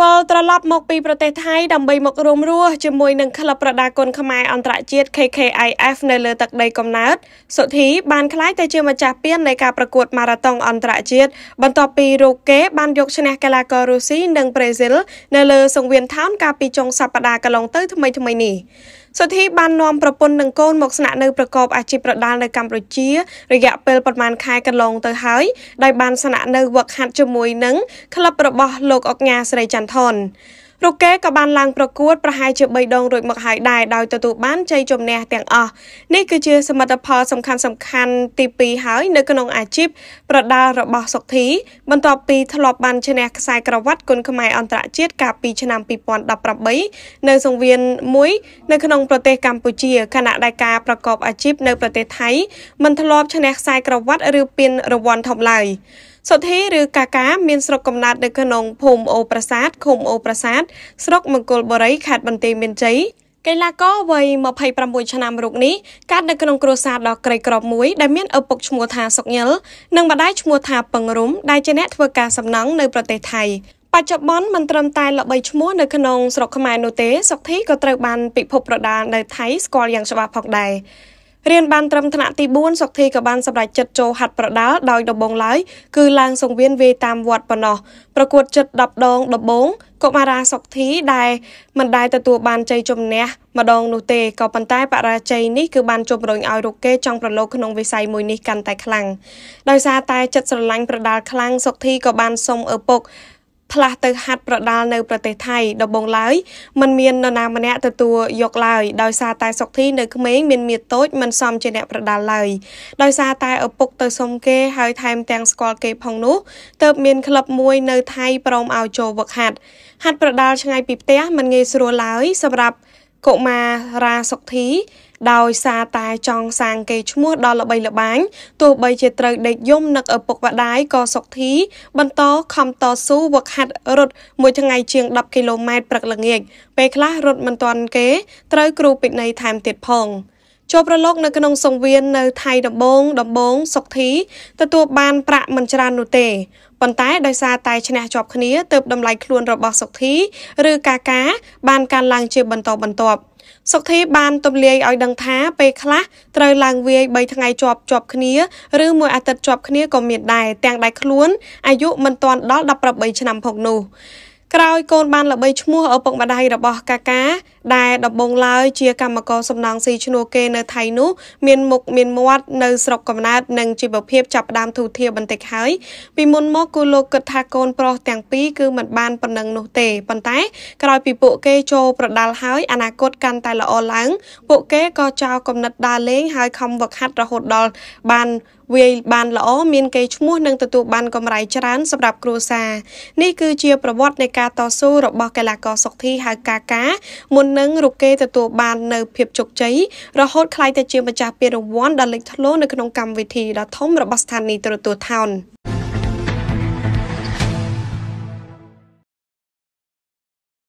វិលត្រឡប់មកពីប្រទេសថៃដើម្បីមករួមរស់ជាមួយនឹងក្លឹបប្រដាល់គុនខ្មែរអន្តរជាតិ KKIF នៅលើទឹកដីកំណើតសុធីបានក្លាយទៅជាម្ចាស់ពាននៃការប្រកួតម៉ារ៉ាតុងអន្តរជាតិបន្ទាប់ពីរូកេបានយកឈ្នះកីឡាកររុស្ស៊ីនិងប្រេស៊ីលនៅលើសង្វៀនថោនកាលពីចុងសប្តាហ៍កន្លងទៅថ្មីៗនេះសុធីបាននាំប្រពន្ធនិងកូនមកស្នាក់នៅប្រកបអាជីពប្រដាល់នៅកម្ពុជា រយៈពេលប្រមាណខែកន្លងទៅហើយដោយបានស្នាក់នៅវឹកហាត់ជាមួយនឹងក្លឹបរបស់លោកអុកញ៉ាស្រីចន្ទថនរកេក៏បានឡើងប្រកួតប្រហែលជា3ដងរួចមកហើយដែរដោយទទួលបានជ័យជំនះទាំងអស់នេះគឺជា សមិទ្ធផលសំខាន់សំខាន់ទី2ហើយ នៅក្នុងអាជីពប្រដាល់របស់សុកធីបន្ទាប់ពីធ្លាប់បានឈ្នះខ្សែក្រវ៉ាត់គុណខ្មែរអន្តរជាតិកាលពីឆ្នាំ2018នៅសង្វៀនមួយនៅក្នុងប្រទេសកម្ពុជាខណៈដែលការប្រកបអាជីពនៅប្រទេសថៃមិនធ្លាប់ឈ្នះខ្សែក្រវ៉ាត់ឬពានរង្វាន់ធំឡើយ។សុធីឬកាកាមានស្រុកកំណើតនៅក្នុងភូមិអូប្រាសាទឃុំអូប្រាសាទស្រុកមង្គលបុរីខេត្តបន្ទាយមានជ័យកីឡាករវ័យ26ឆ្នាំរូបនេះកើតនៅក្នុងគ្រួសារដ៏ក្រីក្រមួយដែលមានឪពុកឈ្មោះថាសុកញិលនិងម្ដាយឈ្មោះថាពឹងរុំដែលជាអ្នកធ្វើការសំណង់នៅប្រទេសថៃច្ចុប្បន្នមិនត្រឹមតែល្បីឈ្មោះនៅក្នុងស្រុកខ្មែរនោះទេសុកធីក៏ត្រូវបាន ពិភពប្រដាល់នៅថៃស្គាល់យ៉ាងច្បាស់ផងដែររៀនបានត្រឹមថ្នាក់ទី4សុកធីក៏បានសម្រេចចិត្តចូលហាត់ប្រដាល់ដោយដំបងឡើយគឺឡើងសង្វៀនវាយតាមវត្តប៉ុណ្ណោះប្រកួត ចិត្ត10ដងដំបងកុមារាសុកធី ដែលមិនដែលទទួលបានជ័យជំនះម្ដងនោះទេក៏ប៉ុន្តែបរាជ័យនេះគឺបានជំរុញឲ្យលោកគេចង់ប្រឡូកក្នុងវិស័យមួយនេះកាន់តែខ្លាំងដោយសារតែចិត្តស្រឡាញ់ប្រដាល់ខ្លាំងសុកធីក៏បានសុំឪពុកផ្លាស់ទៅហាត់ប្រដាល់នៅប្រទេសថៃដំបូងឡើយมันមាននរណាម្នាក់ទទួលយកឡើយដោយសារតែសុកធីនៅក្មេងមានមៀតតូចមិនសមជាអ្នកប្រដាល់ឡើយដោយសារតែឪពុកទៅសុំគេហើយថែមទាំងស្គាល់គេផងនោះទើបមានក្លឹបមួយនៅថៃព្រមឲ្យចូលហ្វឹកហាត់ហាត់ប្រដាល់ឆ្ងាយពីផ្ទះมันងាយស្រួលឡើយសម្រាប់កុមារាសុកធីដោយសារតែចង់សាងកេរ្តិ៍ឈ្មោះដល់ល្បីល្បាញទោះបីជាត្រូវដេកយំនឹកឪពុកម្ដាយក៏សុខធីបន្តខំតស៊ូវឹកហាត់រត់មួយថ្ងៃជាង10គីឡូម៉ែត្រព្រឹកល្ងាចពេលខ្លះរត់មិនទាន់គេត្រូវគ្រូពេទ្យថែមទៀតផង។ចូលប្រឡូកនៅក្នុង សង្វៀននៅថៃដំបងដំបងសុកធីទទួលបានប្រាក់មិនច្រើននោះទេប៉ុន្តែដោយសារតែឈ្នះជាប់គ្នាទើបតម្លៃខ្លួនរបស់សុកធី ឬកាកាបានកើនឡើងជាបន្តបន្ទាប់សុកធីបានទម្លាយឲ្យដឹងថាពេលខ្លះត្រូវឡើងវាយ3ថ្ងៃជាប់ជាប់គ្នាឬមួយអាទិត្យជាប់គ្នាក៏មានដែរទាំងដែលខ្លួនអាយុមិនទាន់ដល់18ឆ្នាំផងនោះក្រោយកូនបានល្បីឈ្មោះឪពុកម្ដាយរបស់កាកាដែលដំបងឡើយជា កម្មករសំណង់ស៊ីឈ្នួលគេនៅថៃនោះមានមុខមានមាត់នៅស្រុកកំណើតនិងជីវភាពចាប់ផ្ដើមធូរធារបន្តិចហើយពីមុនមកគូលោកគិតថាកូនប្រុសទាំងពីរគឺមិនបានប៉ុណ្ណឹងនោះទេប៉ុន្តែក្រោយពីពួកគេចូលប្រដាល់ហើយអនាគតកាន់តែល្អឡើងពួកគេក៏ចោលគំនិតដើរលេងហើយខំវឹកហាត់រហូតដល់បានវាយបានល្អមានកេរឈ្មោះនិងទទួលបានកម្រៃច្រើនសម្រាប់គ្រួសារនេះគឺជាប្រវត្តិនៃការតស៊ូរបស់កីឡាករសុកធីហៅកាកាមុននឹងរុកេទទួលបាននៅភាពជោគជ័យរហូតក្លាយទៅជាម្ចាស់ពានរង្វាន់ដ៏លេចធ្លោនៅក្នុងកម្មវិធីដ៏ធំរបស់ស្ថានីយទូរទស្សន៍ Town